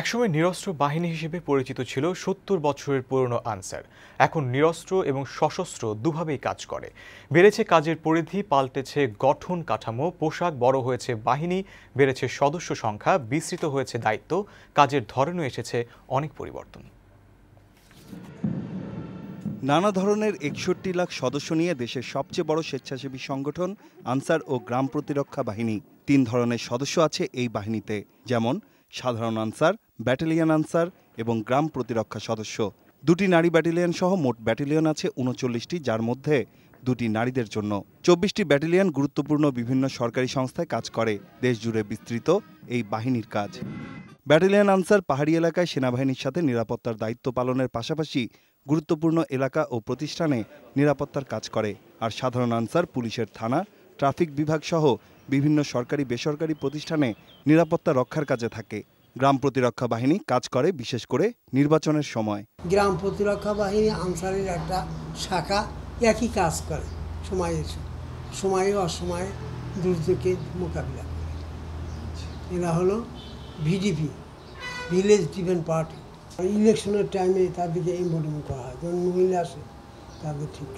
একসময় নিরস্ত্র বাহিনী হিসেবে পরিচিত ছিল সত্তর বছরের পুরনো আনসার এখন নিরস্ত্র এবং সশস্ত্র দুভাবেই কাজ করে বেড়েছে কাজের পরিধি পাল্টেছে গঠন কাঠামো পোশাক বড় হয়েছে বাহিনী বেড়েছে সদস্য সংখ্যা বিস্তৃত হয়েছে দায়িত্ব কাজের ধরনও এসেছে অনেক পরিবর্তন নানা ধরনের একষট্টি লাখ সদস্য নিয়ে দেশের সবচেয়ে বড় স্বেচ্ছাসেবী সংগঠন আনসার ও গ্রাম প্রতিরক্ষা বাহিনী তিন ধরনের সদস্য আছে এই বাহিনীতে যেমন সাধারণ আনসার ব্যাটালিয়ান আনসার এবং গ্রাম প্রতিরক্ষা সদস্য দুটি নারী ব্যাটালিয়ান সহ মোট ব্যাটালিয়ন আছে উনচল্লিশটি যার মধ্যে দুটি নারীদের জন্য চব্বিশটি ব্যাটালিয়ান গুরুত্বপূর্ণ বিভিন্ন সরকারি সংস্থায় কাজ করে দেশ জুড়ে বিস্তৃত এই বাহিনীর কাজ ব্যাটালিয়ান আনসার পাহাড়ি এলাকায় সেনাবাহিনীর সাথে নিরাপত্তার দায়িত্ব পালনের পাশাপাশি গুরুত্বপূর্ণ এলাকা ও প্রতিষ্ঠানে নিরাপত্তার কাজ করে আর সাধারণ আনসার পুলিশের থানা ট্রাফিক বিভাগ সহ বিভিন্ন সরকারি বেসরকারি প্রতিষ্ঠানে নিরাপত্তা রক্ষার কাজে থাকে গ্রাম প্রতিরক্ষা বাহিনী কাজ করে বিশেষ করে নির্বাচনের সময় গ্রাম প্রতিরক্ষা বাহিনী আনসারের একটা শাখা একই কাজ করে সময় সময়ে অসময়ে দুর্যোগের মোকাবিলা এরা হলো ভিডিপি ভিলেজ ডিফেন্ট পার্টি ইলেকশনের টাইমে তাদেরকে ইম্পর্টেন্ট করা হয় যখন মহিলা আসে তাদের ঠিক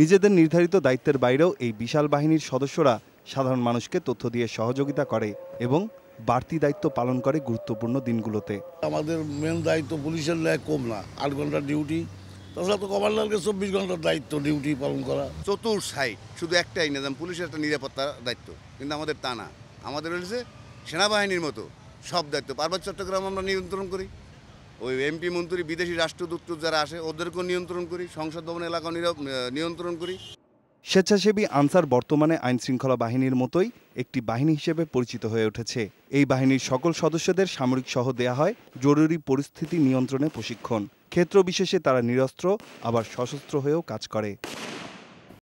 নিজেদের নির্ধারিত দায়িত্বের বাইরেও এই বিশাল বাহিনীর সদস্যরা সাধারণ মানুষকে তথ্য দিয়ে সহযোগিতা করে এবং বাড়তি দায়িত্ব পালন করে গুরুত্বপূর্ণ দিনগুলোতে আমাদের মেন দায়িত্ব পুলিশের ন্যায় কম না আট ঘন্টার ডিউটি তাছাড়া তো কমান্ডারকে চব্বিশ ঘন্টার দায়িত্ব ডিউটি পালন করা চতুর সাই শুধু একটাই না যেমন পুলিশের একটা নিরাপত্তার দায়িত্ব কিন্তু আমাদের তা না আমাদের রয়েছে সেনাবাহিনীর মতো সব দায়িত্ব পার্বত্য চট্টগ্রাম আমরা নিয়ন্ত্রণ করি ওই এমপি মন্ত্রী বিদেশি রাষ্ট্রদূত যারা আসে ওদেরকেও নিয়ন্ত্রণ করি সংসদ ভবন এলাকা নিয়ন্ত্রণ করি স্বেচ্ছাসেবী আনসার বর্তমানে আইন শৃঙ্খলা বাহিনীর মতোই একটি বাহিনী হিসেবে পরিচিত হয়ে উঠেছে এই বাহিনীর সকল সদস্যদের সামরিক সহ দেয়া হয় জরুরি পরিস্থিতি নিয়ন্ত্রণে প্রশিক্ষণ ক্ষেত্র বিশেষে তারা নিরস্ত্র আবার সশস্ত্র হয়েও কাজ করে